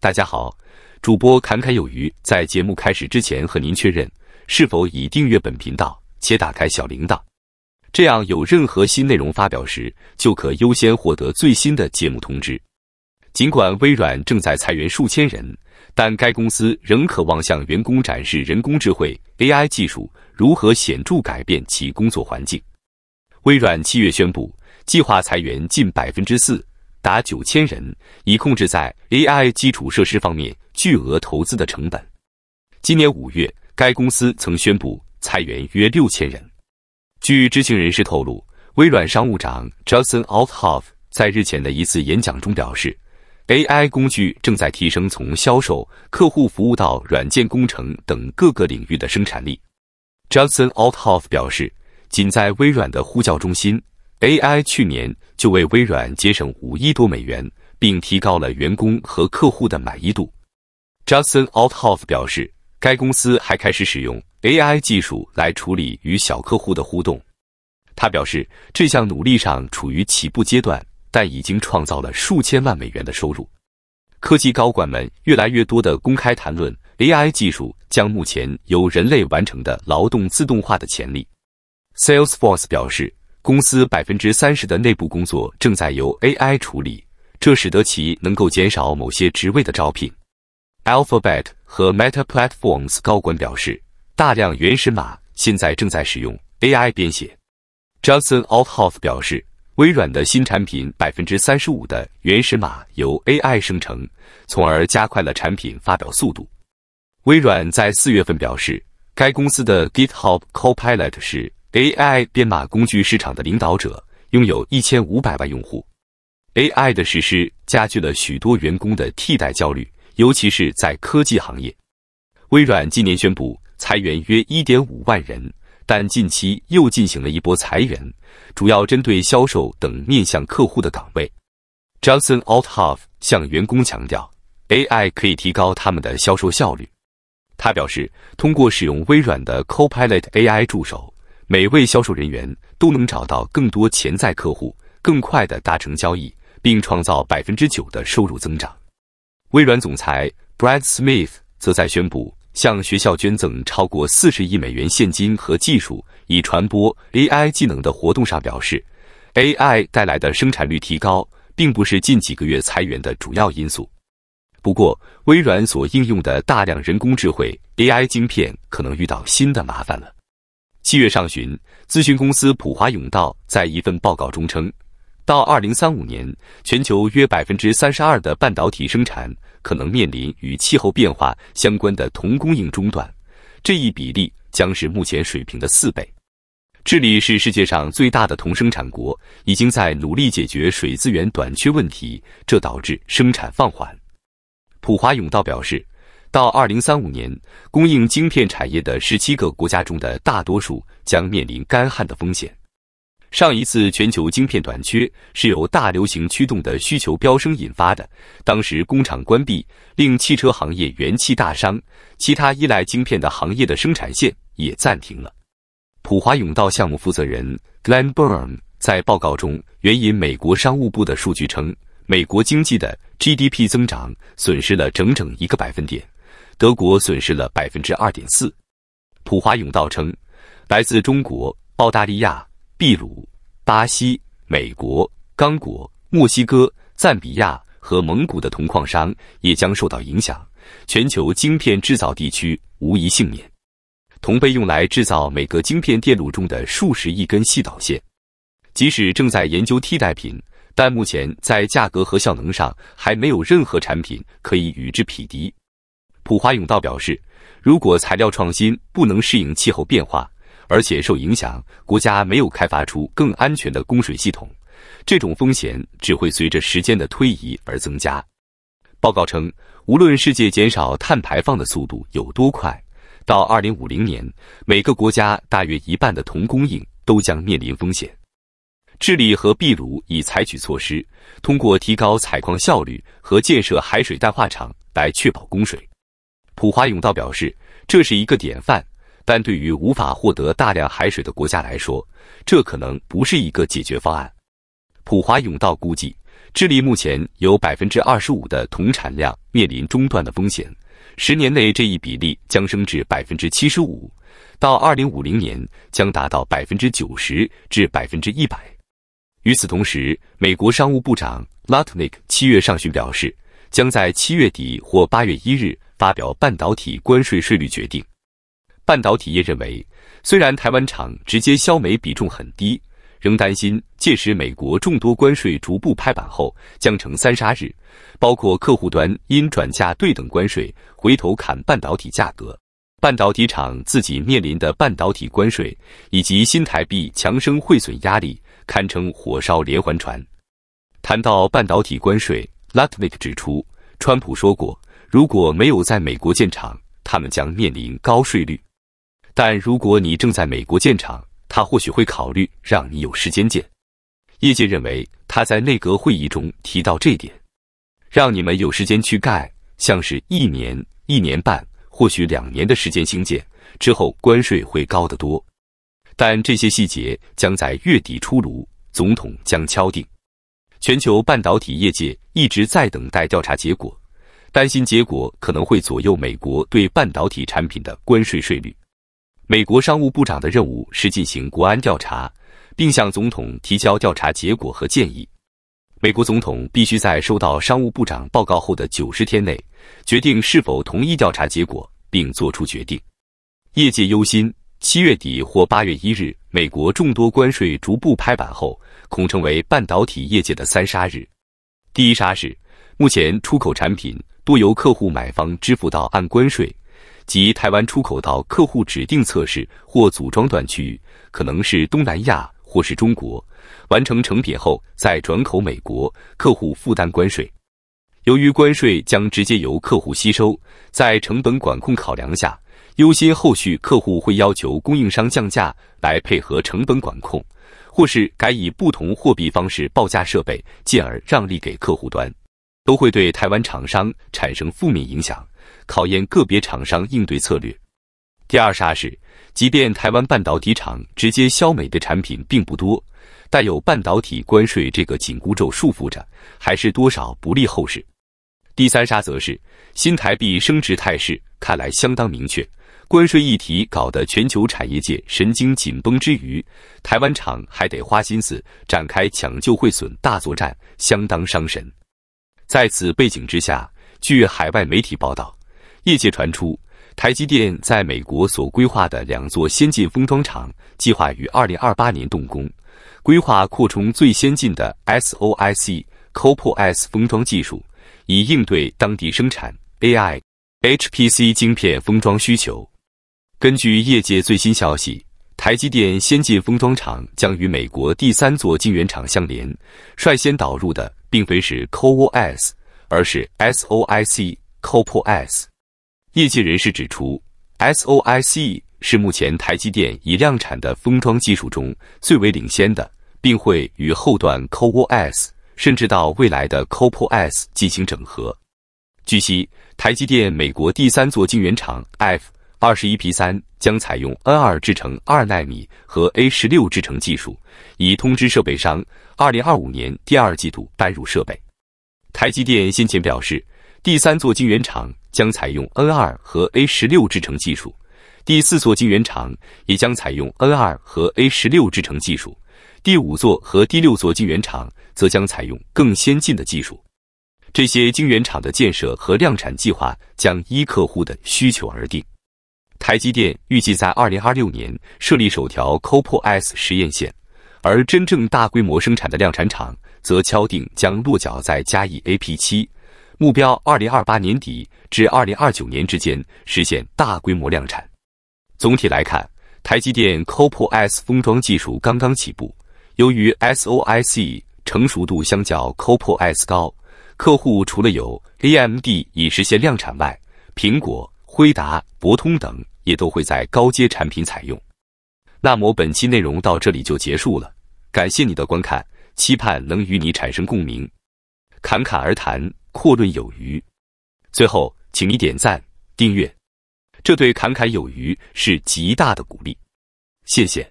大家好，主播侃侃有余。在节目开始之前，和您确认是否已订阅本频道且打开小铃铛，这样有任何新内容发表时，就可优先获得最新的节目通知。尽管微软正在裁员数千人，但该公司仍渴望向员工展示人工智慧 AI 技术如何显著改变其工作环境。微软七月宣布计划裁员近百分之四。达九千人，以控制在 AI 基础设施方面巨额投资的成本。今年五月，该公司曾宣布裁员约六千人。据知情人士透露，微软商务长 Justin Althoff 在日前的一次演讲中表示，AI 工具正在提升从销售、客户服务到软件工程等各个领域的生产力。Justin Althoff 表示，仅在微软的呼叫中心，AI 去年。就为微软节省五亿多美元，并提高了员工和客户的满意度。Justin a l t h o f 表示，该公司还开始使用 AI 技术来处理与小客户的互动。他表示，这项努力上处于起步阶段，但已经创造了数千万美元的收入。科技高管们越来越多地公开谈论 AI 技术将目前由人类完成的劳动自动化的潜力。Salesforce 表示。公司百分之三十的内部工作正在由 AI 处理，这使得其能够减少某些职位的招聘。Alphabet 和 Meta Platforms 高管表示，大量原始码现在正在使用 AI 编写。Justin Althoff 表示，微软的新产品百分之三十五的原始码由 AI 生成，从而加快了产品发表速度。微软在四月份表示，该公司的 GitHub Copilot 是。AI 编码工具市场的领导者拥有一千五百万用户。AI 的实施加剧了许多员工的替代焦虑，尤其是在科技行业。微软今年宣布裁员约一点五万人，但近期又进行了一波裁员，主要针对销售等面向客户的岗位。Johnson a l t h a f 向员工强调，AI 可以提高他们的销售效率。他表示，通过使用微软的 Copilot AI 助手。每位销售人员都能找到更多潜在客户，更快地达成交易，并创造百分之九的收入增长。微软总裁 Brad Smith 则在宣布向学校捐赠超过四十亿美元现金和技术，以传播 AI 技能的活动上表示，AI 带来的生产率提高，并不是近几个月裁员的主要因素。不过，微软所应用的大量人工智慧 AI 晶片可能遇到新的麻烦了。七月上旬，咨询公司普华永道在一份报告中称，到二零三五年，全球约百分之三十二的半导体生产可能面临与气候变化相关的铜供应中断，这一比例将是目前水平的四倍。智利是世界上最大的铜生产国，已经在努力解决水资源短缺问题，这导致生产放缓。普华永道表示。到2035年，供应晶片产业的17个国家中的大多数将面临干旱的风险。上一次全球晶片短缺是由大流行驱动的需求飙升引发的，当时工厂关闭，令汽车行业元气大伤，其他依赖晶片的行业的生产线也暂停了。普华永道项目负责人 Glen Burn 在报告中援引美国商务部的数据称，美国经济的 GDP 增长损失了整整一个百分点。德国损失了百分之二点四。普华永道称，来自中国、澳大利亚、秘鲁、巴西、美国、刚果、墨西哥、赞比亚和蒙古的铜矿商也将受到影响。全球晶片制造地区无一幸免。铜被用来制造每个晶片电路中的数十亿根细导线。即使正在研究替代品，但目前在价格和效能上，还没有任何产品可以与之匹敌。普华永道表示，如果材料创新不能适应气候变化，而且受影响国家没有开发出更安全的供水系统，这种风险只会随着时间的推移而增加。报告称，无论世界减少碳排放的速度有多快，到二零五零年，每个国家大约一半的铜供应都将面临风险。智利和秘鲁已采取措施，通过提高采矿效率和建设海水淡化厂来确保供水。普华永道表示，这是一个典范，但对于无法获得大量海水的国家来说，这可能不是一个解决方案。普华永道估计，智利目前有百分之二十五的铜产量面临中断的风险，十年内这一比例将升至百分之七十五，到二零五零年将达到百分之九十至百分之一百。与此同时，美国商务部长 l a u t n i c 七月上旬表示，将在七月底或八月一日。发表半导体关税税率决定，半导体业认为，虽然台湾厂直接消美比重很低，仍担心届时美国众多关税逐步拍板后，将成三杀日，包括客户端因转嫁对等关税，回头砍半导体价格，半导体厂自己面临的半导体关税以及新台币强升汇损压力，堪称火烧连环船。谈到半导体关税，Lutnik 指出，川普说过。如果没有在美国建厂，他们将面临高税率；但如果你正在美国建厂，他或许会考虑让你有时间建。业界认为他在内阁会议中提到这点，让你们有时间去盖，像是一年、一年半，或许两年的时间兴建之后，关税会高得多。但这些细节将在月底出炉，总统将敲定。全球半导体业界一直在等待调查结果。担心结果可能会左右美国对半导体产品的关税税率。美国商务部长的任务是进行国安调查，并向总统提交调查结果和建议。美国总统必须在收到商务部长报告后的九十天内决定是否同意调查结果，并作出决定。业界忧心，七月底或八月一日，美国众多关税逐步拍板后，恐成为半导体业界的“三杀日”。第一杀是目前出口产品。不由客户买方支付到按关税及台湾出口到客户指定测试或组装段区域，可能是东南亚或是中国。完成成品后再转口美国，客户负担关税。由于关税将直接由客户吸收，在成本管控考量下，优先后续客户会要求供应商降价来配合成本管控，或是改以不同货币方式报价设备，进而让利给客户端。都会对台湾厂商产生负面影响，考验个别厂商应对策略。第二杀是，即便台湾半导体厂直接销美的产品并不多，但有半导体关税这个紧箍咒束缚着，还是多少不利后市。第三杀则是新台币升值态势看来相当明确，关税议题搞得全球产业界神经紧绷之余，台湾厂还得花心思展开抢救会损大作战，相当伤神。在此背景之下，据海外媒体报道，业界传出台积电在美国所规划的两座先进封装厂计划于二零二八年动工，规划扩充最先进的 SOI C CoP o S 封装技术，以应对当地生产 AI HPC 晶片封装需求。根据业界最新消息，台积电先进封装厂将与美国第三座晶圆厂相连，率先导入的。并非是 CoWoS，而是 SOIC CoPoS。业界人士指出，SOIC 是目前台积电已量产的封装技术中最为领先的，并会与后段 CoWoS 甚至到未来的 CoPoS 进行整合。据悉，台积电美国第三座晶圆厂 F 二十一 P 三。将采用 N2 制程二纳米和 A16 制程技术，已通知设备商，二零二五年第二季度搬入设备。台积电先前表示，第三座晶圆厂将采用 N2 和 A16 制程技术，第四座晶圆厂也将采用 N2 和 A16 制程技术，第五座和第六座晶圆厂则将采用更先进的技术。这些晶圆厂的建设和量产计划将依客户的需求而定。台积电预计在二零二六年设立首条 Co-PoS 实验线，而真正大规模生产的量产厂则敲定将落脚在嘉义 A P 七，目标二零二八年底至二零二九年之间实现大规模量产。总体来看，台积电 Co-PoS 封装技术刚刚起步，由于 S O I C 成熟度相较 Co-PoS 高，客户除了有 A M D 已实现量产外，苹果、辉达、博通等。也都会在高阶产品采用。那么本期内容到这里就结束了，感谢你的观看，期盼能与你产生共鸣。侃侃而谈，阔论有余。最后，请你点赞、订阅，这对侃侃有余是极大的鼓励。谢谢。